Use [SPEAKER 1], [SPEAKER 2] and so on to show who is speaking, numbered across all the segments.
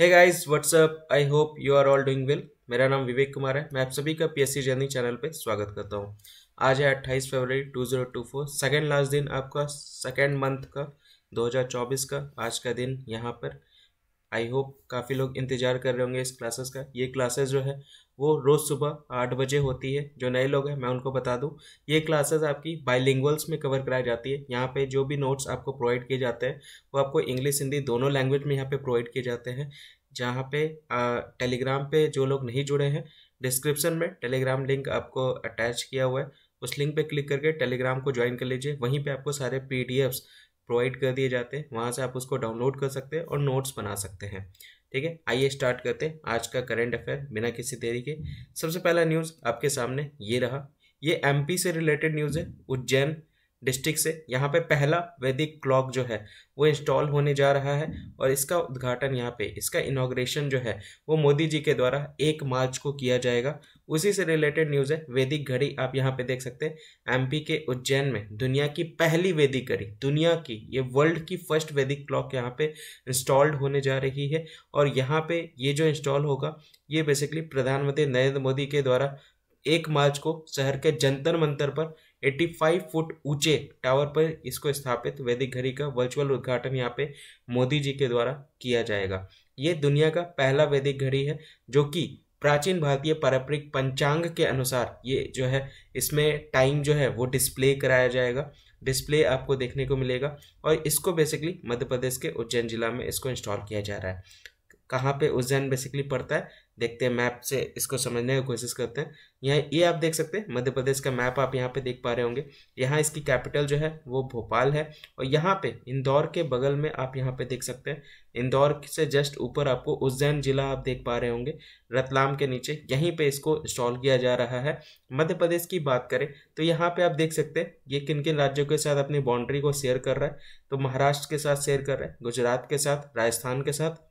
[SPEAKER 1] hey guys what's up I hope you are all doing well मेरा नाम विवेक कुमार है मैं आप सभी का पीएससी जर्नी चैनल पे स्वागत करता हूँ आज है 28 फरवरी 2024 सेकेंड लास्ट दिन आपका सेकेंड मंथ का 2024 का आज का दिन यहाँ पर आई होप काफ़ी लोग इंतजार कर रहे होंगे इस क्लासेस का ये क्लासेस जो है वो रोज़ सुबह आठ बजे होती है जो नए लोग हैं मैं उनको बता दूं ये क्लासेस आपकी बाइलिंगल्स में कवर कराई जाती है यहाँ पे जो भी नोट्स आपको प्रोवाइड किए जाते हैं वो आपको इंग्लिश हिंदी दोनों लैंग्वेज में यहाँ पे प्रोवाइड किए जाते हैं जहाँ पे टेलीग्राम पे जो लोग नहीं जुड़े हैं डिस्क्रिप्सन में टेलीग्राम लिंक आपको अटैच किया हुआ है उस लिंक पर क्लिक करके टेलीग्राम को ज्वाइन कर लीजिए वहीं पर आपको सारे पी प्रोवाइड कर दिए जाते हैं वहाँ से आप उसको डाउनलोड कर सकते हैं और नोट्स बना सकते हैं ठीक है आइए स्टार्ट करते हैं आज का करंट अफेयर बिना किसी देरी के सबसे पहला न्यूज़ आपके सामने ये रहा ये एमपी से रिलेटेड न्यूज़ है उज्जैन डिस्ट्रिक्ट से यहाँ पे पहला वैदिक क्लॉक जो है वो इंस्टॉल होने जा रहा है और इसका उद्घाटन यहाँ पे इसका इनाग्रेशन जो है वो मोदी जी के द्वारा एक मार्च को किया जाएगा उसी से रिलेटेड न्यूज़ है वैदिक घड़ी आप यहाँ पे देख सकते हैं एमपी के उज्जैन में दुनिया की पहली वैदिक घड़ी दुनिया की ये वर्ल्ड की फर्स्ट वैदिक क्लॉक यहाँ पे इंस्टॉल्ड होने जा रही है और यहाँ पे ये जो इंस्टॉल होगा ये बेसिकली प्रधानमंत्री नरेंद्र मोदी के द्वारा एक मार्च को शहर के जंतर मंतर पर 85 फुट ऊंचे टावर पर इसको स्थापित वैदिक घड़ी का वर्चुअल उद्घाटन यहाँ पे मोदी जी के द्वारा किया जाएगा ये दुनिया का पहला वैदिक घड़ी है जो कि प्राचीन भारतीय पारंपरिक पंचांग के अनुसार ये जो है इसमें टाइम जो है वो डिस्प्ले कराया जाएगा डिस्प्ले आपको देखने को मिलेगा और इसको बेसिकली मध्य प्रदेश के उज्जैन जिला में इसको इंस्टॉल किया जा रहा है कहाँ पे उज्जैन बेसिकली पड़ता है देखते हैं मैप से इसको समझने की कोशिश करते हैं यहाँ ये आप देख सकते हैं मध्य प्रदेश का मैप आप यहाँ पे देख पा रहे होंगे यहाँ इसकी कैपिटल जो है वो भोपाल है और यहाँ पे इंदौर के बगल में आप यहाँ पे देख सकते हैं इंदौर से जस्ट ऊपर आपको उज्जैन जिला आप देख पा रहे होंगे रतलाम के नीचे यहीं पर इसको इंस्टॉल किया जा रहा है मध्य प्रदेश की बात करें तो यहाँ पर आप देख सकते हैं ये किन किन राज्यों के साथ अपनी बाउंड्री को शेयर कर रहा है तो महाराष्ट्र के साथ शेयर कर रहा है गुजरात के साथ राजस्थान के साथ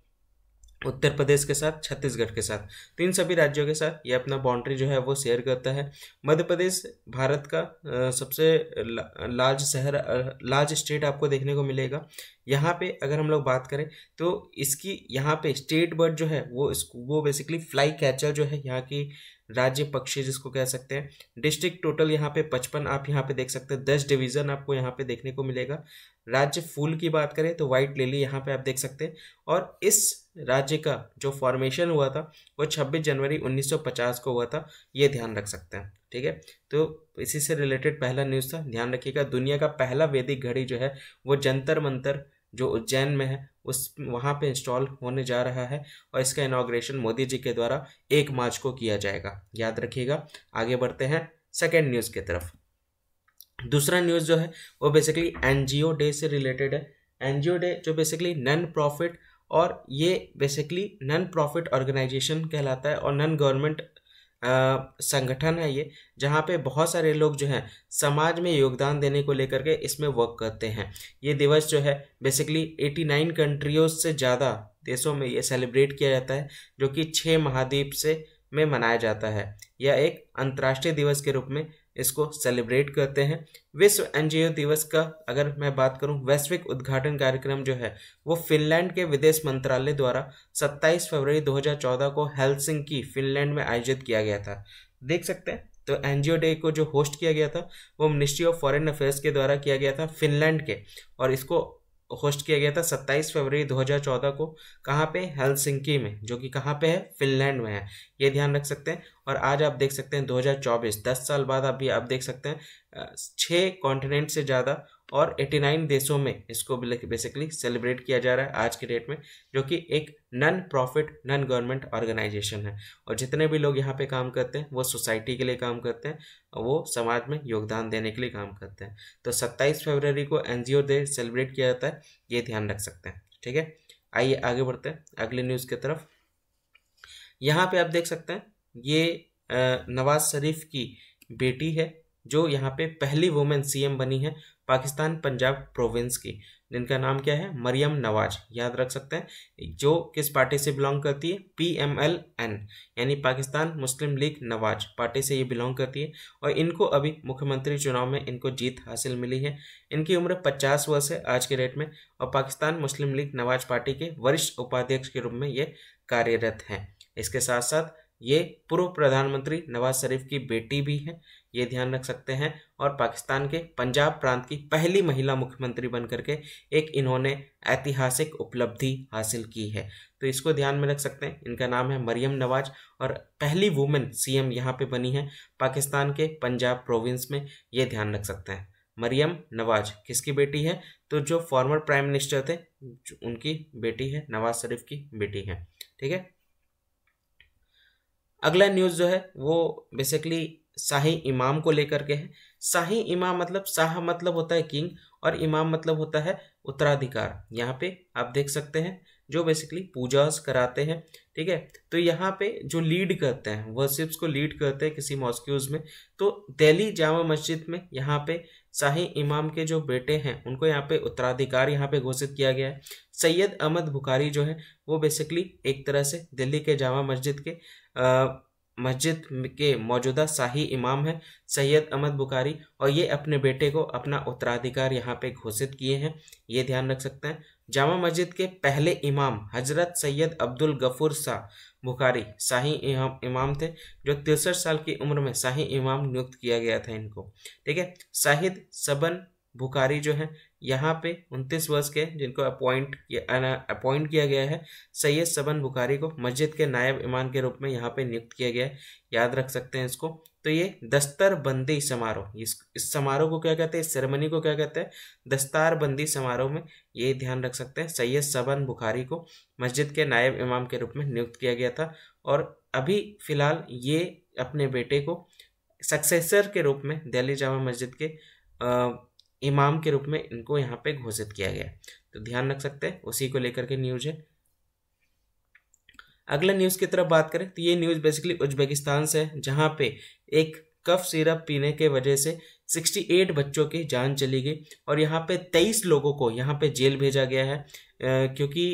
[SPEAKER 1] उत्तर प्रदेश के साथ छत्तीसगढ़ के साथ तो इन सभी राज्यों के साथ ये अपना बाउंड्री जो है वो शेयर करता है मध्य प्रदेश भारत का सबसे लार्ज शहर लार्ज स्टेट आपको देखने को मिलेगा यहाँ पे अगर हम लोग बात करें तो इसकी यहाँ पे स्टेट बर्ड जो है वो वो बेसिकली फ्लाई कैचर जो है यहाँ की राज्य पक्षी जिसको कह सकते हैं डिस्ट्रिक्ट टोटल यहाँ पे पचपन आप यहाँ पे देख सकते हैं दस डिवीज़न आपको यहाँ पे देखने को मिलेगा राज्य फूल की बात करें तो वाइट लिली यहाँ पे आप देख सकते हैं और इस राज्य का जो फॉर्मेशन हुआ था वो 26 जनवरी 1950 को हुआ था ये ध्यान रख सकते हैं ठीक है तो इसी से रिलेटेड पहला न्यूज़ था ध्यान रखिएगा दुनिया का पहला वैदिक घड़ी जो है वो जंतर मंतर जो उज्जैन में है उस वहाँ पे इंस्टॉल होने जा रहा है और इसका इनाग्रेशन मोदी जी के द्वारा एक मार्च को किया जाएगा याद रखिएगा आगे बढ़ते हैं सेकेंड न्यूज़ की तरफ दूसरा न्यूज़ जो है वो बेसिकली एनजीओ डे से रिलेटेड है एनजीओ डे जो बेसिकली नन प्रॉफिट और ये बेसिकली नन प्रॉफिट ऑर्गेनाइजेशन कहलाता है और नन गवर्नमेंट संगठन है ये जहाँ पे बहुत सारे लोग जो हैं समाज में योगदान देने को लेकर के इसमें वर्क करते हैं ये दिवस जो है बेसिकली 89 कंट्रियों से ज़्यादा देशों में ये सेलिब्रेट किया जाता है जो कि छः महाद्वीप से में मनाया जाता है यह एक अंतर्राष्ट्रीय दिवस के रूप में इसको सेलिब्रेट करते हैं विश्व एनजीओ दिवस का अगर मैं बात करूं वैश्विक उद्घाटन कार्यक्रम जो है वो फिनलैंड के विदेश मंत्रालय द्वारा 27 फरवरी 2014 को हेलसिंग की फिनलैंड में आयोजित किया गया था देख सकते हैं तो एनजीओ डे को जो होस्ट किया गया था वो मिनिस्ट्री ऑफ फॉरन अफेयर्स के द्वारा किया गया था फिनलैंड के और इसको होस्ट किया गया था 27 फरवरी 2014 को कहाँ पे हेलसिंकी में जो कि कहाँ पे है फिनलैंड में है ये ध्यान रख सकते हैं और आज आप देख सकते हैं 2024 10 साल बाद आप भी आप देख सकते हैं छः कॉन्टिनेंट से ज़्यादा और 89 देशों में इसको बेसिकली सेलिब्रेट किया जा रहा है आज के डेट में जो कि एक non profit non government organisation है और जितने भी लोग यहाँ पे काम करते हैं वो सोसाइटी के लिए काम करते हैं और वो समाज में योगदान देने के लिए काम करते हैं तो 27 फरवरी को एन डे सेलिब्रेट किया जाता है ये ध्यान रख सकते हैं ठीक है आइए आगे बढ़ते हैं अगली न्यूज़ की तरफ यहाँ पर आप देख सकते हैं ये नवाज शरीफ की बेटी है जो यहाँ पे पहली वुमेन सीएम बनी है पाकिस्तान पंजाब प्रोविंस की जिनका नाम क्या है मरियम नवाज याद रख सकते हैं जो किस पार्टी से बिलोंग करती है पी एम एल एन यानी पाकिस्तान मुस्लिम लीग नवाज पार्टी से ये बिलोंग करती है और इनको अभी मुख्यमंत्री चुनाव में इनको जीत हासिल मिली है इनकी उम्र 50 वर्ष है आज के डेट में और पाकिस्तान मुस्लिम लीग नवाज पार्टी के वरिष्ठ उपाध्यक्ष के रूप में ये कार्यरत हैं इसके साथ साथ ये पूर्व प्रधानमंत्री नवाज शरीफ की बेटी भी हैं ये ध्यान रख सकते हैं और पाकिस्तान के पंजाब प्रांत की पहली महिला मुख्यमंत्री बनकर के एक इन्होंने ऐतिहासिक उपलब्धि हासिल की है तो इसको ध्यान में रख सकते हैं इनका नाम है मरियम नवाज और पहली वुमेन सीएम यहाँ पे बनी है पाकिस्तान के पंजाब प्रोविंस में ये ध्यान रख सकते हैं मरियम नवाज किसकी बेटी है तो जो फॉर्मर प्राइम मिनिस्टर थे उनकी बेटी है नवाज शरीफ की बेटी है ठीक है अगला न्यूज़ जो है वो बेसिकली शाही इमाम को लेकर के है शाही इमाम मतलब शाह मतलब होता है किंग और इमाम मतलब होता है उत्तराधिकार यहाँ पे आप देख सकते हैं जो बेसिकली पूजा कराते हैं ठीक है तो यहाँ पे जो लीड करते हैं वर्शिप्स को लीड करते हैं किसी मॉस्क्यूज़ में तो दिल्ली जामा मस्जिद में यहाँ पे शाही इमाम के जो बेटे हैं उनको यहाँ पे उत्तराधिकार यहाँ पे घोषित किया गया है सैयद अहमद बुखारी जो है वो बेसिकली एक तरह से दिल्ली के जामा मस्जिद के आ, मस्जिद के मौजूदा शाही इमाम हैं सैयद अहमद बुखारी और ये अपने बेटे को अपना उत्तराधिकार यहाँ पे घोषित किए हैं ये ध्यान रख सकते हैं जामा मस्जिद के पहले इमाम हजरत सैयद अब्दुल गफूर शाह बुखारी शाही इमाम थे जो तिरसठ साल की उम्र में शाही इमाम नियुक्त किया गया था इनको ठीक है शाहिद सबन बुखारी जो है यहाँ पे उनतीस वर्ष के जिनको अपॉइंट अपॉइंट किया गया है सैयद सबन बुखारी को मस्जिद के नायब इमाम के रूप में यहाँ पे नियुक्त किया गया है याद रख सकते हैं इसको तो ये दस्तर बंदी समारोह इस इस समारोह को क्या कहते हैं इस सेरेमनी को क्या कहते हैं दस्तार बंदी समारोह में ये ध्यान रख सकते हैं सैयद सबन बुखारी को मस्जिद के नायब इमाम के रूप में नियुक्त किया गया था और अभी फ़िलहाल ये अपने बेटे को सक्सेसर के रूप में दिल्ली जामा मस्जिद के आ, इमाम के रूप में इनको यहाँ पे घोषित किया गया तो ध्यान रख सकते हैं उसी को लेकर के न्यूज है अगला न्यूज़ की तरफ बात करें तो ये न्यूज़ बेसिकली उज्बेकिस्तान से है जहाँ पे एक कफ सिरप पीने के वजह से 68 बच्चों की जान चली गई और यहाँ पे 23 लोगों को यहाँ पे जेल भेजा गया है क्योंकि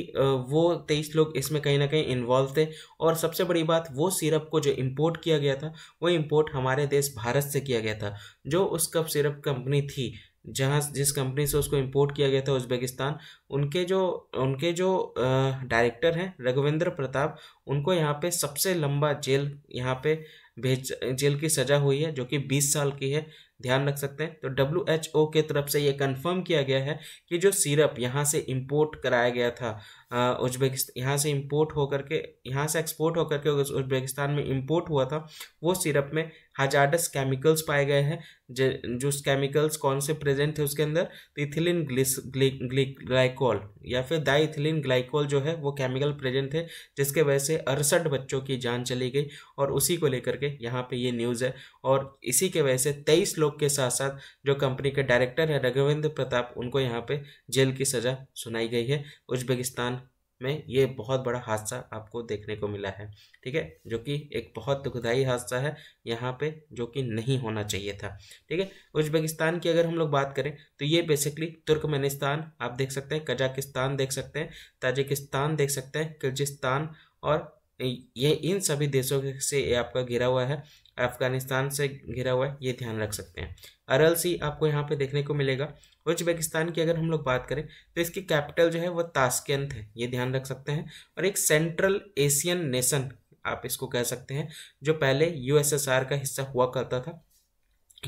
[SPEAKER 1] वो 23 लोग इसमें कहीं ना कहीं इन्वॉल्व थे और सबसे बड़ी बात वो सिरप को जो इंपोर्ट किया गया था वो इंपोर्ट हमारे देश भारत से किया गया था जो उस कफ सिरप कंपनी थी जहाँ जिस कंपनी से उसको इंपोर्ट किया गया था उज्बेकिस्तान उनके जो उनके जो डायरेक्टर हैं रघुवेंद्र प्रताप उनको यहाँ पे सबसे लंबा जेल यहाँ पे भेज जेल की सज़ा हुई है जो कि 20 साल की है ध्यान रख सकते हैं तो डब्ल्यू एच ओ के तरफ से ये कंफर्म किया गया है कि जो सिरप यहाँ से इंपोर्ट कराया गया था उज्बेकिस्तान यहाँ से इम्पोर्ट होकर के यहाँ से एक्सपोर्ट होकर के उज्बेकिस्तान में इम्पोर्ट हुआ था वो सिरप में हजारडस केमिकल्स पाए गए हैं जो केमिकल्स कौन से प्रेजेंट थे उसके अंदर तो इथिलीन ग्लिस ग्लाइकोल या फिर दाई इथिलीन जो है वो केमिकल प्रेजेंट थे जिसके वजह से अड़सठ बच्चों की जान चली गई और उसी को लेकर के यहाँ पे ये न्यूज़ है और इसी के वजह से तेईस लोग के साथ साथ जो कंपनी के डायरेक्टर है रघुवेंद्र प्रताप उनको यहाँ पर जेल की सज़ा सुनाई गई है उज्बेकिस्तान में ये बहुत बड़ा हादसा आपको देखने को मिला है ठीक है जो कि एक बहुत दुखदायी हादसा है यहाँ पे जो कि नहीं होना चाहिए था ठीक है उज्बेकिस्तान की अगर हम लोग बात करें तो ये बेसिकली तुर्कमेनिस्तान आप देख सकते हैं कजाकिस्तान देख सकते हैं ताजिकिस्तान देख सकते हैं किर्गिस्तान और ये इन सभी देशों से आपका घिरा हुआ है अफगानिस्तान से घिरा हुआ है ये ध्यान रख सकते हैं अरल सी आपको यहाँ पे देखने को मिलेगा उज्बेकिस्तान की अगर हम लोग बात करें तो इसकी कैपिटल जो है वह ताशकंद है ये ध्यान रख सकते हैं और एक सेंट्रल एशियन नेशन आप इसको कह सकते हैं जो पहले यूएसएसआर का हिस्सा हुआ करता था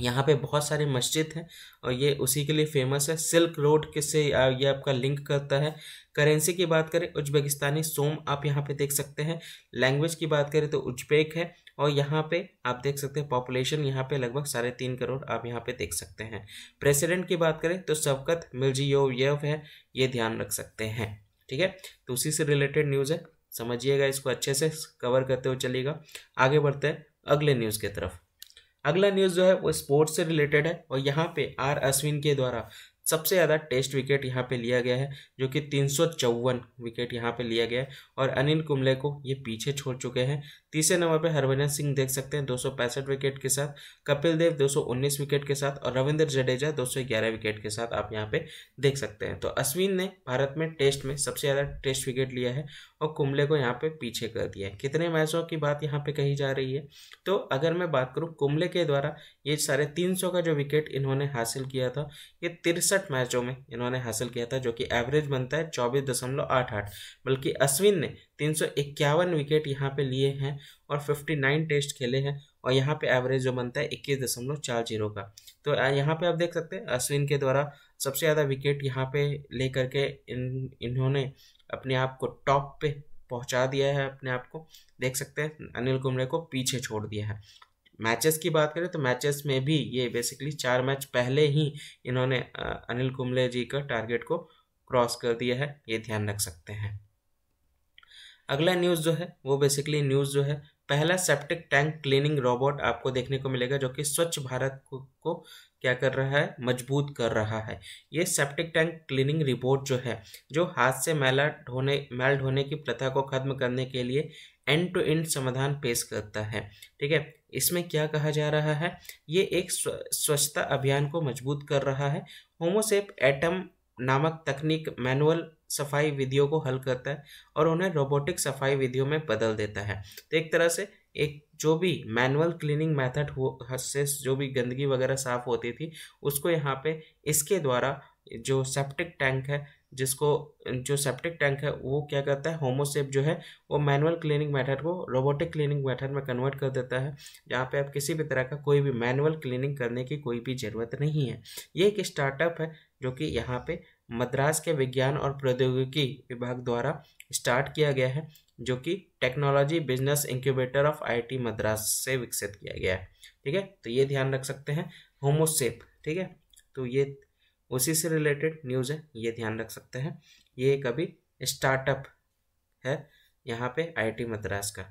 [SPEAKER 1] यहाँ पे बहुत सारी मस्जिद हैं और ये उसी के लिए फेमस है सिल्क रोड के से ये आपका लिंक करता है करेंसी की बात करें उज्बेकिस्तानी सोम आप यहाँ पे देख सकते हैं लैंग्वेज की बात करें तो उज्बेक है और यहाँ पे आप देख सकते हैं पॉपुलेशन यहाँ पे लगभग साढ़े तीन करोड़ आप यहाँ पे देख सकते हैं प्रेसिडेंट की बात करें तो सबकत मिर्जीयोव है ये ध्यान रख सकते हैं ठीक है तो उसी से रिलेटेड न्यूज़ है समझिएगा इसको अच्छे से कवर करते हुए चलिएगा आगे बढ़ते हैं अगले न्यूज़ की तरफ अगला न्यूज़ जो है वो स्पोर्ट्स से रिलेटेड है और यहाँ पे आर अश्विन के द्वारा सबसे ज़्यादा टेस्ट विकेट यहाँ पे लिया गया है जो कि तीन सौ चौवन विकेट यहाँ पे लिया गया है और अनिल कुंबले को ये पीछे छोड़ चुके हैं तीसरे नंबर पे हरभजन सिंह देख सकते हैं दो सौ पैंसठ विकेट के साथ कपिल देव दो सौ उन्नीस विकेट के साथ और रविंद्र जडेजा दो सौ ग्यारह विकेट के साथ आप यहाँ पे देख सकते हैं तो अश्विन ने भारत में टेस्ट में सबसे ज़्यादा टेस्ट विकेट लिया है और कुंबले को यहाँ पे पीछे कर दिया है कितने मैचों की बात यहाँ पे कही जा रही है तो अगर मैं बात करूँ कुंबले के द्वारा ये साढ़े तीन सौ का जो विकेट इन्होंने हासिल किया था ये तिरसठ मैचों में इन्होंने हासिल किया था जो कि एवरेज बनता है चौबीस दशमलव आठ आठ बल्कि अश्विन ने तीन सौ इक्यावन विकेट यहाँ पे लिए हैं और फिफ्टी नाइन टेस्ट खेले हैं और यहाँ पर एवरेज जो बनता है इक्कीस दशमलव चार जीरो का तो यहाँ पर आप देख सकते हैं अश्विन के द्वारा सबसे ज़्यादा विकेट यहाँ पे ले करके इन इन्होंने अपने आप को टॉप पे पहुंचा दिया है अपने आप को देख सकते हैं अनिल कुंबले को पीछे छोड़ दिया है मैचेस की बात करें तो मैचेस में भी ये बेसिकली चार मैच पहले ही इन्होंने अनिल कुंबले जी का टारगेट को क्रॉस कर दिया है ये ध्यान रख सकते हैं अगला न्यूज़ जो है वो बेसिकली न्यूज़ जो है पहला सेप्टिक टैंक क्लीनिंग रोबोट आपको देखने को मिलेगा जो कि स्वच्छ भारत को, को क्या कर रहा है मजबूत कर रहा है ये सेप्टिक टैंक क्लीनिंग रिबोट जो है जो हाथ से मैला ढोने मैल ढोने की प्रथा को खत्म करने के लिए एंड टू एंड समाधान पेश करता है ठीक है इसमें क्या कहा जा रहा है ये एक स्वच्छता अभियान को मजबूत कर रहा है होमोसेप एटम नामक तकनीक मैनुअल सफाई विधियों को हल करता है और उन्हें रोबोटिक सफाई विधियों में बदल देता है तो एक तरह से एक जो भी मैनुअल क्लीनिंग मेथड हो से जो भी गंदगी वगैरह साफ़ होती थी उसको यहाँ पे इसके द्वारा जो सेप्टिक टैंक है जिसको जो सेप्टिक टैंक है वो क्या करता है होमोसेप जो है वो मैनुअल क्लीनिंग मेथड को रोबोटिक क्लीनिंग मेथड में कन्वर्ट कर देता है जहाँ पे आप किसी भी तरह का कोई भी मैनुअल क्लीनिंग करने की कोई भी ज़रूरत नहीं है ये एक स्टार्टअप है जो कि यहाँ पे मद्रास के विज्ञान और प्रौद्योगिकी विभाग द्वारा स्टार्ट किया गया है जो कि technology business incubator of IT Madras से विकसित किया गया है ठीक है तो ये ध्यान रख सकते हैं होमोसेप ठीक है तो ये उसी से रिलेटेड न्यूज़ है ये ध्यान रख सकते हैं ये एक अभी स्टार्टअप है यहाँ पे आईआईटी मद्रास का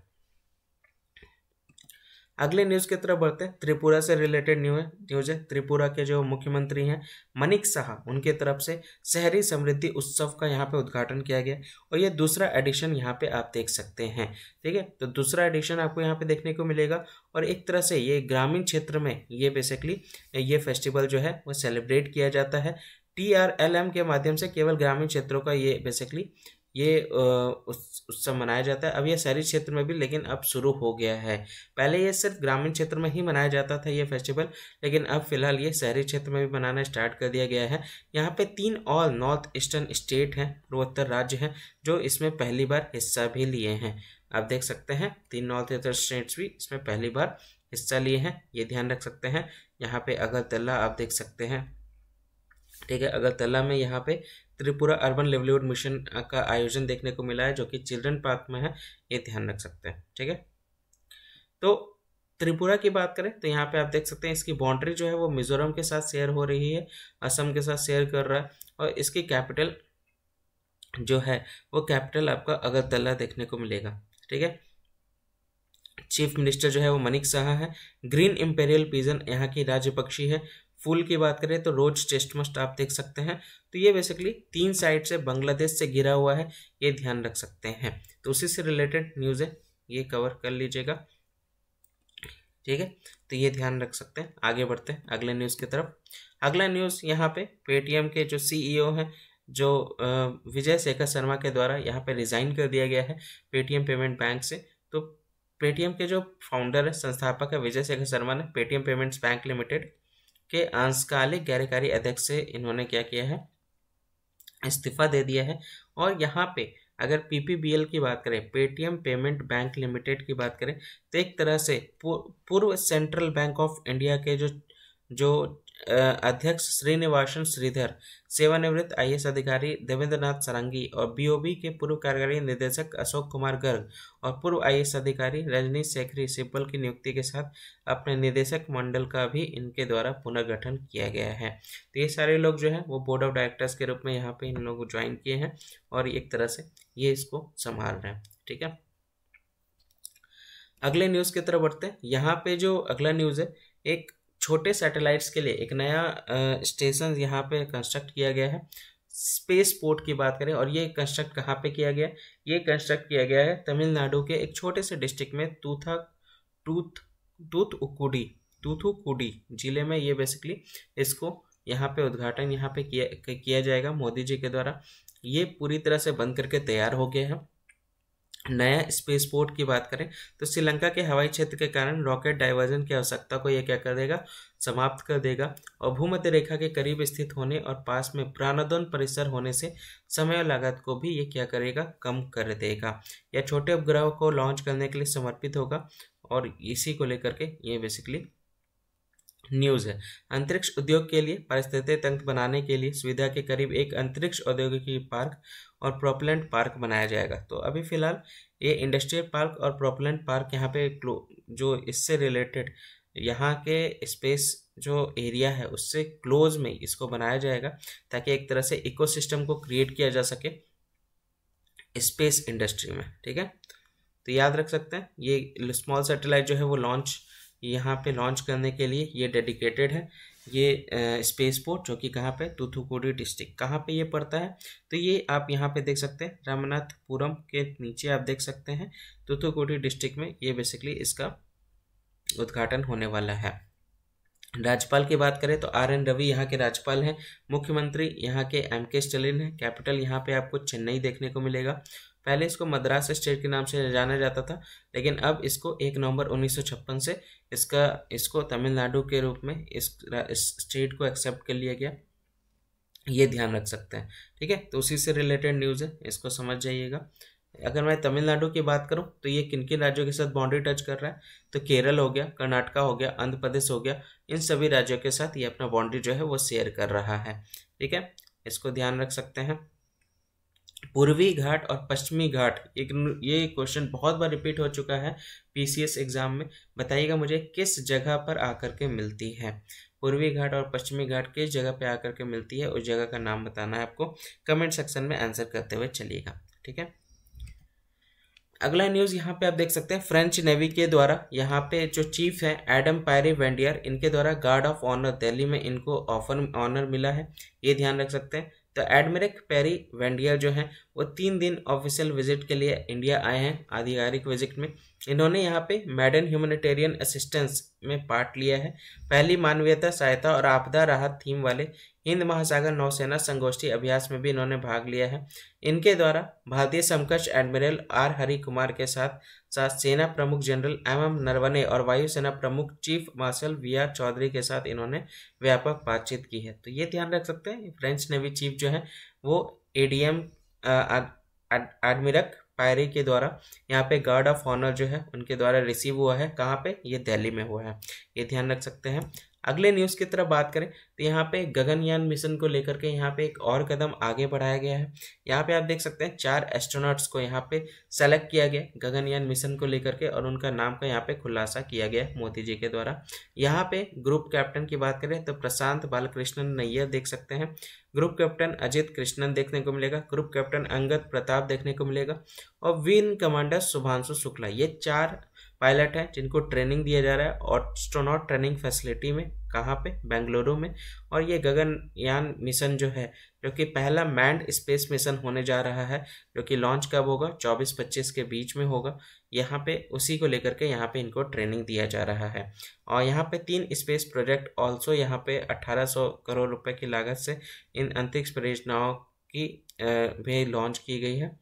[SPEAKER 1] अगले न्यूज़ की तरफ बढ़ते हैं त्रिपुरा से रिलेटेड न्यूज न्यूज है त्रिपुरा के जो मुख्यमंत्री हैं मनिक शाह उनके तरफ से शहरी समृद्धि उत्सव का यहाँ पे उद्घाटन किया गया और ये दूसरा एडिशन यहाँ पे आप देख सकते हैं ठीक है तो दूसरा एडिशन आपको यहाँ पे देखने को मिलेगा और एक तरह से ये ग्रामीण क्षेत्र में ये बेसिकली ये फेस्टिवल जो है वो सेलिब्रेट किया जाता है टी आर एल एम के माध्यम से केवल ग्रामीण क्षेत्रों का ये बेसिकली ये उस उत्सव मनाया जाता है अब यह शहरी क्षेत्र में भी लेकिन अब शुरू हो गया है पहले ये सिर्फ ग्रामीण क्षेत्र में ही मनाया जाता था ये फेस्टिवल लेकिन अब फिलहाल ये शहरी क्षेत्र में भी मनाना स्टार्ट कर दिया गया है यहाँ पे तीन और नॉर्थ ईस्टर्न स्टेट हैं पूर्वोत्तर राज्य हैं जो इसमें पहली बार हिस्सा भी लिए हैं आप देख सकते हैं तीन नॉर्थ ईस्टर्न स्टेट्स भी इसमें पहली बार हिस्सा लिए हैं ये ध्यान रख सकते हैं यहाँ पे अगरतला आप देख सकते हैं ठीक है अगरतला में यहाँ पे त्रिपुरा अर्बन लेवलीवुड मिशन का आयोजन देखने को मिला है जो कि चिल्ड्रन पार्क में है ये ध्यान रख सकते हैं ठीक है तो त्रिपुरा की बात करें तो यहाँ पे आप देख सकते हैं इसकी बाउंड्री जो है वो मिजोरम के साथ शेयर हो रही है असम के साथ शेयर कर रहा है और इसकी कैपिटल जो है वो कैपिटल आपका अगरतला देखने को मिलेगा ठीक है चीफ मिनिस्टर जो है वो मनिक शाह है ग्रीन इम्पेरियल पीजन यहाँ की राज्य पक्षी है फूल की बात करें तो रोज चेस्ट मस्ट आप देख सकते हैं तो ये बेसिकली तीन साइड से बांग्लादेश से गिरा हुआ है ये ध्यान रख सकते हैं तो उसी से रिलेटेड न्यूज है ये कवर कर लीजिएगा ठीक है तो ये ध्यान रख सकते हैं आगे बढ़ते हैं अगले न्यूज़ की तरफ अगला न्यूज़ यहाँ पे पेटीएम के जो सीईओ e हैं जो विजय शेखर शर्मा के द्वारा यहाँ पे रिज़ाइन कर दिया गया है पेटीएम पेमेंट बैंक से तो पेटीएम के जो फाउंडर है संस्थापक है विजय शेखर शर्मा ने पेटीएम पेमेंट्स बैंक लिमिटेड के अंशकालिक गैरकारी अध्यक्ष से इन्होंने क्या किया है इस्तीफा दे दिया है और यहाँ पे अगर पीपीबीएल की बात करें पेटीएम पेमेंट बैंक लिमिटेड की बात करें तो एक तरह से पूर्व सेंट्रल बैंक ऑफ इंडिया के जो जो अध्यक्ष श्रीनिवासन श्रीधर सेवानिवृत्त एस अधिकारी देवेंद्र नाथ सरांगी और बीओबी के पूर्व कार्यकारी निदेशक अशोक कुमार गर्ग और पूर्व आई अधिकारी रजनीश शेखरी सिब्बल की नियुक्ति के साथ अपने निदेशक मंडल का भी इनके द्वारा पुनर्गठन किया गया है तो ये सारे लोग जो है वो बोर्ड ऑफ डायरेक्टर्स के रूप में यहाँ पे इन लोगों को ज्वाइन किए हैं और एक तरह से ये इसको संभाल रहे हैं ठीक है अगले न्यूज़ की तरफ बढ़ते हैं यहाँ पे जो अगला न्यूज़ है एक छोटे सैटेलाइट्स के लिए एक नया स्टेशन यहाँ पे कंस्ट्रक्ट किया गया है स्पेस पोर्ट की बात करें और ये कंस्ट्रक्ट कहाँ पे किया गया है ये कंस्ट्रक्ट किया गया है तमिलनाडु के एक छोटे से डिस्ट्रिक्ट में तूथा टूथ टूथुकुडी टूथुकुडी जिले में ये बेसिकली इसको यहाँ पे उद्घाटन यहाँ पे किया किया जाएगा मोदी जी के द्वारा ये पूरी तरह से बंद करके तैयार हो गया है नया स्पेस पोर्ट की बात करें तो श्रीलंका के हवाई क्षेत्र के कारण रॉकेट डाइवर्जन की आवश्यकता को यह क्या कर देगा समाप्त कर देगा और भूमध्य रेखा के करीब स्थित होने और पास में प्राणोदन परिसर होने से समय और लागत को भी ये क्या करेगा कम कर देगा यह छोटे उपग्रह को लॉन्च करने के लिए समर्पित होगा और इसी को लेकर के ये बेसिकली न्यूज़ है अंतरिक्ष उद्योग के लिए परिस्थिति तंत्र बनाने के लिए सुविधा के करीब एक अंतरिक्ष औद्योगिकी पार्क और प्रोपलेंट पार्क बनाया जाएगा तो अभी फ़िलहाल ये इंडस्ट्रियल पार्क और प्रोपलेंट पार्क यहाँ पे जो इससे रिलेटेड यहाँ के स्पेस जो एरिया है उससे क्लोज में इसको बनाया जाएगा ताकि एक तरह से इकोसिस्टम को क्रिएट किया जा सके स्पेस इंडस्ट्री में ठीक है तो याद रख सकते हैं ये स्मॉल सैटेलाइट जो है वो लॉन्च यहाँ पे लॉन्च करने के लिए ये डेडिकेटेड है ये स्पेस पोर्ट जो कि कहाँ पे तुथुकुडी डिस्ट्रिक्ट कहाँ पे ये पड़ता है तो ये आप यहाँ पे देख सकते हैं रामनाथपुरम के नीचे आप देख सकते हैं तुथुकुडी डिस्ट्रिक्ट में ये बेसिकली इसका उद्घाटन होने वाला है राज्यपाल की बात करें तो आर एन रवि यहाँ के राज्यपाल हैं मुख्यमंत्री यहाँ के एम के स्टलिन हैं कैपिटल यहाँ पे आपको चेन्नई देखने को मिलेगा पहले इसको मद्रास स्टेट के नाम से जाना जाता था लेकिन अब इसको एक नवंबर 1956 से इसका इसको तमिलनाडु के रूप में इस, इस स्टेट को एक्सेप्ट कर लिया गया ये ध्यान रख सकते हैं ठीक है तो उसी से रिलेटेड न्यूज़ है इसको समझ जाइएगा अगर मैं तमिलनाडु की बात करूं तो ये किन किन राज्यों के साथ बाउंड्री टच कर रहा है तो केरल हो गया कर्नाटका हो गया आंध्र प्रदेश हो गया इन सभी राज्यों के साथ ये अपना बाउंड्री जो है वो शेयर कर रहा है ठीक है इसको ध्यान रख सकते हैं पूर्वी घाट और पश्चिमी घाट एक ये क्वेश्चन बहुत बार रिपीट हो चुका है पीसीएस एग्जाम में बताइएगा मुझे किस जगह पर आकर के मिलती है पूर्वी घाट और पश्चिमी घाट किस जगह पर आकर के मिलती है उस जगह का नाम बताना है आपको कमेंट सेक्शन में आंसर करते हुए चलिएगा ठीक है अगला न्यूज़ यहाँ पे आप देख सकते हैं फ्रेंच नेवी के द्वारा यहाँ पे जो चीफ है एडम पायरी वेंडियर इनके द्वारा गार्ड ऑफ ऑनर दिल्ली में इनको ऑफर ऑनर मिला है ये ध्यान रख सकते हैं तो एडमिरल पेरी वेंडियर जो हैं वो तीन दिन ऑफिशियल विजिट के लिए इंडिया आए हैं आधिकारिक विजिट में इन्होंने यहाँ पे मैडन ह्यूमनिटेरियन असिस्टेंस में पार्ट लिया है पहली मानवीयता सहायता और आपदा राहत थीम वाले हिंद महासागर नौसेना संगोष्ठी अभ्यास में भी इन्होंने भाग लिया है इनके द्वारा भारतीय समकक्ष एडमिरल आर हरि कुमार के साथ साथ सेना प्रमुख जनरल एम एम नरवने और वायुसेना प्रमुख chief marshal V R Chaudhari के साथ इन्होंने व्यापक बातचीत की है तो ये ध्यान रख सकते हैं फ्रेंच नेवी चीफ जो है वो ए डी एम एडमिरक पायरी के द्वारा यहाँ पे गार्ड ऑफ ऑनर जो है उनके द्वारा रिसीव हुआ है कहाँ पे ये दिल्ली में हुआ है ये ध्यान रख सकते हैं अगले न्यूज़ की तरफ बात करें तो यहाँ पे गगनयान मिशन को लेकर के यहाँ पे एक और कदम आगे बढ़ाया गया है यहाँ पे आप देख सकते हैं चार एस्ट्रोनॉट्स को यहाँ पे सेलेक्ट किया गया गगनयान मिशन को लेकर के और उनका नाम का यहाँ पे खुलासा किया गया मोदी जी के द्वारा यहाँ पे ग्रुप कैप्टन की बात करें तो प्रशांत बालकृष्णन नैयर देख सकते हैं ग्रुप कैप्टन अजित कृष्णन देखने को मिलेगा ग्रुप कैप्टन अंगद प्रताप देखने को मिलेगा और विन कमांडर शुभांशु शुक्ला ये चार पायलट हैं जिनको ट्रेनिंग दिया जा रहा है ऑस्ट्रोनॉट ट्रेनिंग फैसिलिटी में कहाँ पे बेंगलुरु में और ये गगनयान मिशन जो है जो कि पहला मैंड स्पेस मिशन होने जा रहा है जो कि लॉन्च कब होगा 24-25 के बीच में होगा यहाँ पे उसी को लेकर के यहाँ पे इनको ट्रेनिंग दिया जा रहा है और यहाँ पे तीन स्पेस प्रोजेक्ट ऑल्सो यहाँ पे 1800 करोड़ रुपए की लागत से इन अंतरिक्ष परियोजनाओं की भी लॉन्च की गई है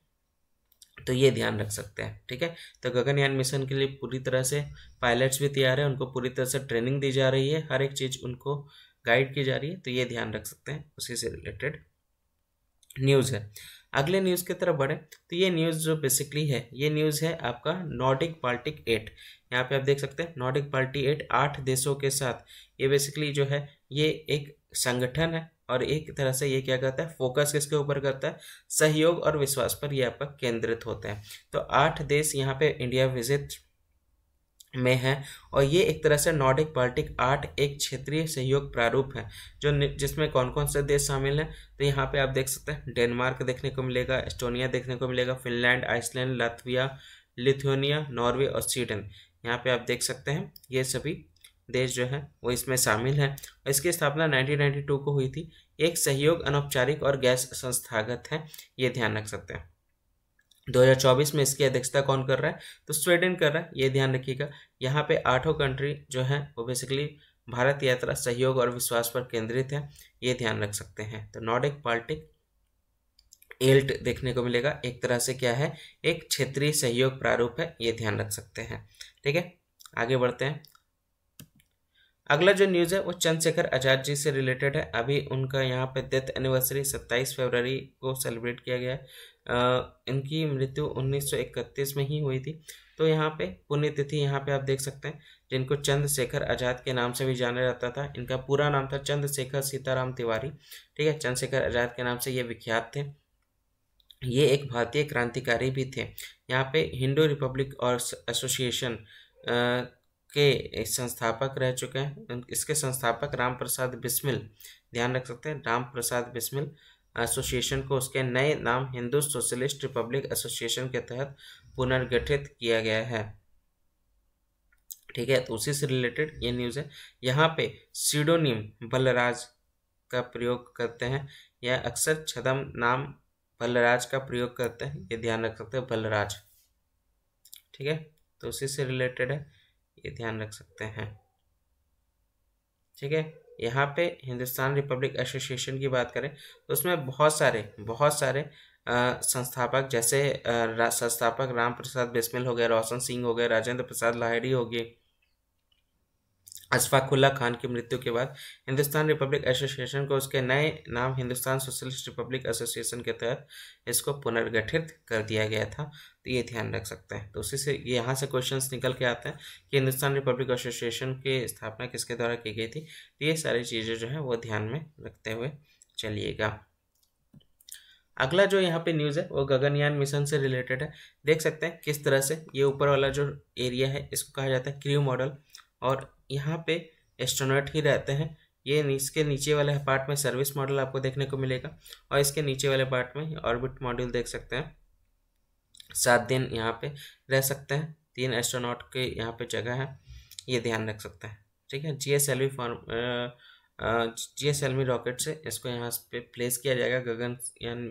[SPEAKER 1] तो ये ध्यान रख सकते हैं ठीक है तो गगनयान मिशन के लिए पूरी तरह से पायलट्स भी तैयार है उनको पूरी तरह से ट्रेनिंग दी जा रही है हर एक चीज़ उनको गाइड की जा रही है तो ये ध्यान रख सकते हैं उसी से रिलेटेड न्यूज़ है अगले न्यूज़ की तरफ बढ़े तो ये न्यूज़ जो बेसिकली है ये न्यूज़ है आपका नॉर्डिक पार्टिक एट यहाँ पे आप देख सकते हैं नॉर्डिक पार्टी एट आठ देशों के साथ ये बेसिकली जो है ये एक संगठन है और एक तरह से ये क्या करता है फोकस किसके ऊपर करता है सहयोग और विश्वास पर यह पर केंद्रित होता है तो आठ देश यहाँ पे इंडिया विजिट में है और ये एक तरह से नॉर्डिक बाल्टिक आर्ट एक क्षेत्रीय सहयोग प्रारूप है जो जिसमें कौन कौन से देश शामिल हैं तो यहाँ पे आप देख सकते हैं डेनमार्क देखने को मिलेगा एस्टोनिया देखने को मिलेगा Finland Iceland Latvia Lithuania Norway और स्वीडन यहाँ पे आप देख सकते हैं ये सभी देश जो है वो इसमें शामिल हैं इसकी स्थापना नाइनटीन को हुई थी एक सहयोग अनौपचारिक और गैर संस्थागत है ये ध्यान रख सकते हैं 2024 में इसकी अध्यक्षता कौन कर रहा है तो स्वीडन कर रहा है ये ध्यान रखिएगा यहाँ पे आठों कंट्री जो है वो बेसिकली भारत यात्रा सहयोग और विश्वास पर केंद्रित है ये ध्यान रख सकते हैं तो नॉर्डिक बाल्टिक एल्ट देखने को मिलेगा एक तरह से क्या है एक क्षेत्रीय सहयोग प्रारूप है ये ध्यान रख सकते हैं ठीक है आगे बढ़ते हैं अगला जो न्यूज़ है वो चंद्रशेखर आज़ाद जी से रिलेटेड है अभी उनका यहाँ पे डेथ एनिवर्सरी 27 फरवरी को सेलिब्रेट किया गया है इनकी मृत्यु 1931 में ही हुई थी तो यहाँ पे पुण्यतिथि यहाँ पे आप देख सकते हैं जिनको चंद्रशेखर आज़ाद के नाम से भी जाना जाता था इनका पूरा नाम था चंद्रशेखर सीताराम तिवारी ठीक है चंद्रशेखर आज़ाद के नाम से ये विख्यात थे ये एक भारतीय क्रांतिकारी भी थे यहाँ पे हिंदू रिपब्लिक और एसोसिएशन के संस्थापक रह चुके हैं इसके संस्थापक राम प्रसाद बिस्मिल ध्यान रख सकते हैं राम प्रसाद बिस्मिल एसोसिएशन को उसके नए नाम हिंदू सोशलिस्ट रिपब्लिक एसोसिएशन के तहत पुनर्गठित किया गया है ठीक है तो उसी से रिलेटेड ये न्यूज़ है यहाँ पे सीडोनिम बलराज का प्रयोग करते हैं या अक्सर छदम नाम बलराज का प्रयोग करते हैं ये ध्यान रख सकते हैं बलराज ठीक है तो उसी से रिलेटेड है ये ध्यान रख सकते हैं ठीक है यहाँ पे हिंदुस्तान रिपब्लिक एसोसिएशन की बात करें तो उसमें बहुत सारे बहुत सारे आ, संस्थापक जैसे संस्थापक राम प्रसाद बिस्मिल हो गए रोशन सिंह हो गए राजेंद्र प्रसाद लाहिड़ी हो गए अशफाकुल्ला खान की मृत्यु के बाद हिंदुस्तान रिपब्लिक एसोसिएशन को उसके नए नाम हिंदुस्तान सोशलिस्ट रिपब्लिक एसोसिएशन के तहत इसको पुनर्गठित कर दिया गया था तो ये ध्यान रख सकते हैं तो उसी से यहाँ से क्वेश्चंस निकल के आते हैं कि हिंदुस्तान रिपब्लिक एसोसिएशन की स्थापना किसके द्वारा की गई थी तो ये सारी चीज़ें जो है वो ध्यान में रखते हुए चलिएगा अगला जो यहाँ पे न्यूज़ है वो गगनयान मिशन से रिलेटेड है देख सकते हैं किस तरह से ये ऊपर वाला जो एरिया है इसको कहा जाता है क्रू मॉडल और यहाँ पे एस्ट्रोनॉट ही रहते हैं ये इसके नीचे वाले पार्ट में सर्विस मॉडल आपको देखने को मिलेगा और इसके नीचे वाले पार्ट में ऑर्बिट मॉड्यूल देख सकते हैं सात दिन यहाँ पे रह सकते हैं तीन एस्ट्रोनॉट के यहाँ पे जगह है ये ध्यान रख सकते हैं ठीक है G S L V form G S L V rocket से इसको यहाँ पे प्लेस किया जाएगा गगन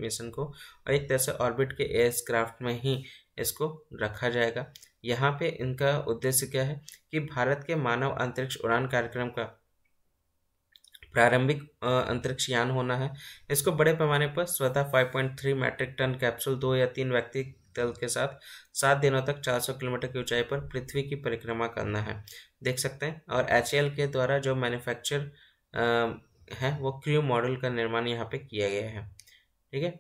[SPEAKER 1] मिशन को और एक तरह से ऑर्बिट के एयरक्राफ्ट में ही इसको रखा जाएगा यहाँ पे इनका उद्देश्य क्या है कि भारत के मानव अंतरिक्ष उड़ान कार्यक्रम का प्रारंभिक अंतरिक्ष यान होना है इसको बड़े पैमाने पर स्वतः 5.3 मैट्रिक टन कैप्सूल दो या तीन व्यक्ति दल के साथ सात दिनों तक 400 किलोमीटर की ऊंचाई पर पृथ्वी की परिक्रमा करना है देख सकते हैं और एच के द्वारा जो मैन्युफैक्चर है वो क्रू मॉडल का निर्माण यहाँ पे किया गया है ठीक है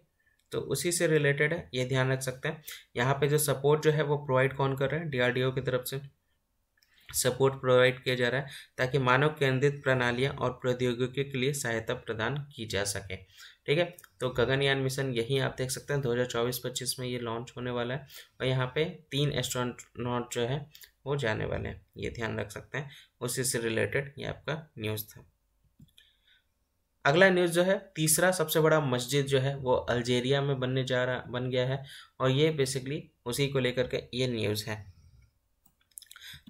[SPEAKER 1] तो उसी से रिलेटेड है ये ध्यान रख सकते हैं यहाँ पे जो सपोर्ट जो है वो प्रोवाइड कौन कर रहे हैं डीआरडीओ की तरफ से सपोर्ट प्रोवाइड किया जा रहा है ताकि मानव केंद्रित प्रणालियाँ और प्रौद्योगिकी के लिए सहायता प्रदान की जा सके ठीक है तो गगनयान मिशन यही आप देख सकते हैं 2024-25 में ये लॉन्च होने वाला है और यहाँ पे तीन एस्ट्रोनॉट जो है वो जाने वाले हैं ये ध्यान रख सकते हैं उसी से रिलेटेड ये आपका न्यूज़ था अगला न्यूज़ जो है तीसरा सबसे बड़ा मस्जिद जो है वो अल्जेरिया में बनने जा रहा बन गया है और ये बेसिकली उसी को लेकर के ये न्यूज़ है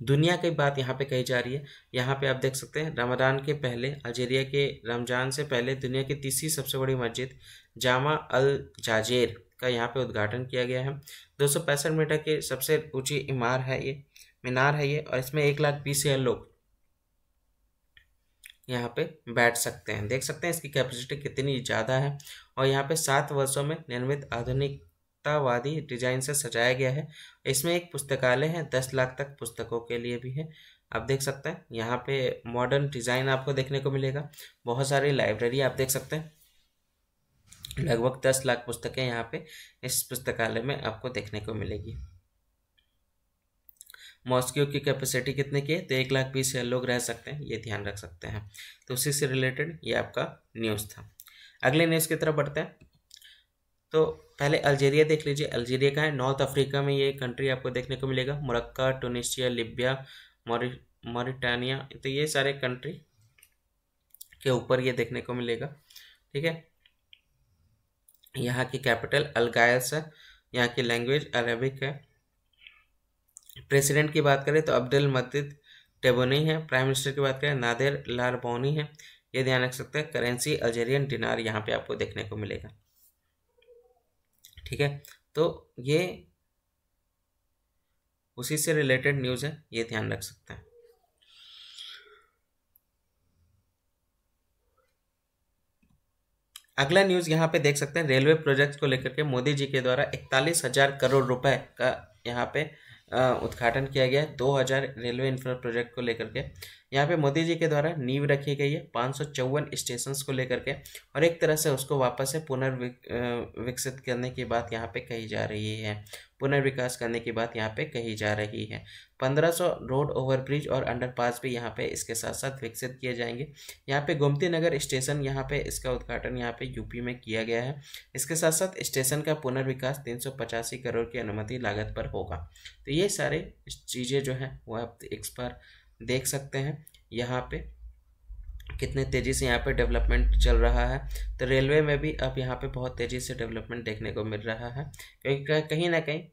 [SPEAKER 1] दुनिया की बात यहाँ पे कही जा रही है यहाँ पे आप देख सकते हैं रमजान के पहले अल्जेरिया के रमजान से पहले दुनिया की तीसरी सबसे बड़ी मस्जिद जामा अल जाजेर का यहाँ पे उद्घाटन किया गया है दो मीटर की सबसे ऊंची इमार है ये मीनार है ये और इसमें एक लाख बीस हज़ार लोग यहाँ पे बैठ सकते हैं देख सकते हैं इसकी कैपेसिटी कितनी ज़्यादा है और यहाँ पे सात वर्षों में निर्मित आधुनिकतावादी डिजाइन से सजाया गया है इसमें एक पुस्तकालय है दस लाख तक पुस्तकों के लिए भी है आप देख सकते हैं यहाँ पे मॉडर्न डिज़ाइन आपको देखने को मिलेगा बहुत सारी लाइब्रेरी आप देख सकते हैं लगभग दस लाख पुस्तकें यहाँ पे इस पुस्तकालय में आपको देखने को मिलेगी मॉस्क्यो की कैपेसिटी कितने की है तो एक लाख बीस हज़ार लोग रह सकते हैं ये ध्यान रख सकते हैं तो उसी से रिलेटेड ये आपका न्यूज़ था अगले न्यूज़ की तरफ बढ़ते हैं तो पहले अल्जीरिया देख लीजिए अल्जीरिया का है नॉर्थ अफ्रीका में ये कंट्री आपको देखने को मिलेगा Morocco Tunisia Libya Mauritania Mauritania तो ये सारे कंट्री के ऊपर ये देखने को मिलेगा ठीक है यहाँ की कैपिटल अलगायस है यहाँ की लैंग्वेज अरेबिक है प्रेसिडेंट की बात करें तो अब्दुल मजीद टेबोनी है प्राइम मिनिस्टर की बात करें नादिर लार बोनी है ये ध्यान रख सकते हैं करेंसी अल्जेरियन डिनार यहाँ पे आपको देखने को मिलेगा ठीक है तो ये उसी से रिलेटेड न्यूज़ है ये ध्यान रख सकते हैं अगला न्यूज़ यहाँ पे देख सकते हैं रेलवे प्रोजेक्ट्स को लेकर के मोदी जी के द्वारा इकतालीस हजार करोड़ रुपए का यहाँ पे उद्घाटन किया गया दो हजार रेलवे इंफ्रा प्रोजेक्ट को लेकर के यहाँ पे मोदी जी के द्वारा नींव रखी गई है पाँच सौ चौवन स्टेशन को लेकर के और एक तरह से उसको वापस से पुनर्विक विकसित करने की बात यहाँ पे कही जा रही है पुनर्विकास करने की बात यहाँ पे कही जा रही है 1500 रोड ओवरब्रिज और अंडरपास भी यहाँ पे इसके साथ साथ विकसित किए जाएंगे यहाँ पे गोमती नगर स्टेशन यहाँ पे इसका उद्घाटन यहाँ पे यूपी में किया गया है इसके साथ साथ स्टेशन का पुनर्विकास तीन करोड़ की अनुमति लागत पर होगा तो ये सारे चीज़ें जो हैं वो आप इस पर देख सकते हैं यहाँ पे कितने तेज़ी से यहाँ पे डेवलपमेंट चल रहा है तो रेलवे में भी अब यहाँ पे बहुत तेज़ी से डेवलपमेंट देखने को मिल रहा है क्योंकि कहीं ना कहीं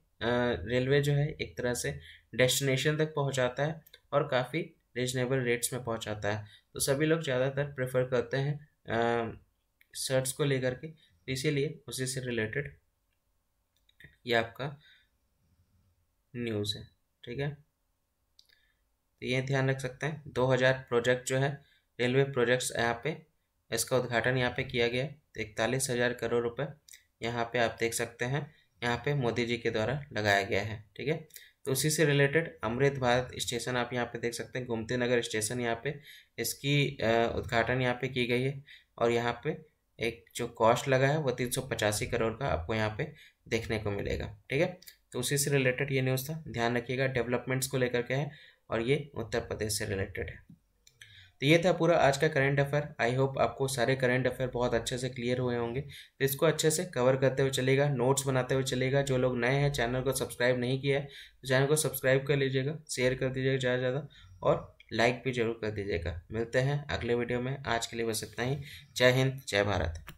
[SPEAKER 1] रेलवे जो है एक तरह से डेस्टिनेशन तक पहुँचाता है और काफ़ी रिजनेबल रेट्स में पहुँचाता है तो सभी लोग ज़्यादातर प्रेफर करते हैं शर्ट्स को लेकर के तो इसीलिए उसी से रिलेटेड ये आपका न्यूज़ है ठीक है तो ये ध्यान रख सकते हैं दो प्रोजेक्ट जो है रेलवे प्रोजेक्ट्स यहाँ पे इसका उद्घाटन यहाँ पे किया गया तो इकतालीस हज़ार करोड़ रुपए यहाँ पे आप देख सकते हैं यहाँ पे मोदी जी के द्वारा लगाया गया है ठीक है तो उसी से रिलेटेड अमृत भारत स्टेशन आप यहाँ पे देख सकते हैं गोमती नगर स्टेशन यहाँ पे इसकी उद्घाटन यहाँ पे की गई है और यहाँ पे एक जो कॉस्ट लगा है वो तीन सौ पचासी करोड़ का आपको यहाँ पे देखने को मिलेगा ठीक है तो उसी से रिलेटेड ये न्यूज़ था ध्यान रखिएगा डेवलपमेंट्स को लेकर के है और ये उत्तर प्रदेश से रिलेटेड है तो ये था पूरा आज का करंट अफेयर आई होप आपको सारे करंट अफेयर बहुत अच्छे से क्लियर हुए होंगे तो इसको अच्छे से कवर करते हुए चलेगा नोट्स बनाते हुए चलेगा जो लोग नए हैं चैनल को सब्सक्राइब नहीं किया है तो चैनल को सब्सक्राइब कर लीजिएगा शेयर कर दीजिएगा ज़्यादा से ज़्यादा और लाइक भी जरूर कर दीजिएगा मिलते हैं अगले वीडियो में आज के लिए बस इतना ही जय हिंद जय भारत